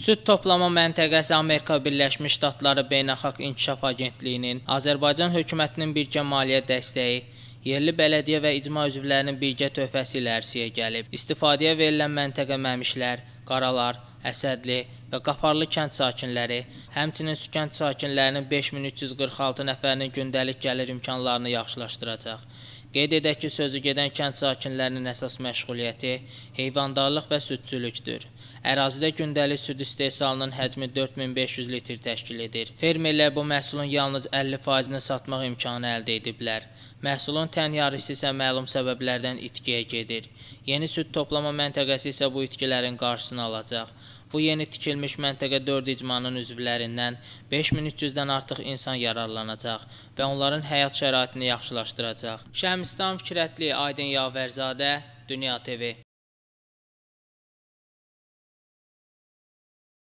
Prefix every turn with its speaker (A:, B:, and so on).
A: Süd toplama məntəqəsi Amerika Birləşmiş Ştatları Beynəlxalq İnkişaf Agentliyinin, Azərbaycan hökumətinin birgə maliyyə dəstəyi, yerli bələdiyyə və icma üzvlərinin birgə töhfəsi ilə ərsəyə gəlib. İstifadəyə verilən məntəqə məmişlər, qaralar, Əsədli və Qafarlı kənd sakinləri, həmçinin su kənd sakinlərinin 5346 nəfərinin gündəlik gəlir imkanlarını yaxşılaşdıracaq. Qeyd edək ki, sözü gedən kənd sakinlərinin əsas məşğuliyyəti heyvandarlıq və südçülükdür. Ərazidə gündəlik süd istehsalının həcmi 4500 litr təşkil edir. Fermerlər bu məhsulun yalnız 50%-ni satmaq imkanı əldə ediblər. Məhsulun tənyarisi isə məlum səbəblərdən itkiyə gedir. Yeni süd toplama məntəqəsi isə bu itkilərin qarşısını alacaq. Bu yeni tikilmiş məntəqə 4 icmanın üzvlərindən 5300-dən artıq insan yararlanacaq və onların həyat şəraitini yaxşılaşdıracaq. Şəmistан Fikrətli, Aydın Yavərzadə,
B: Dünya TV.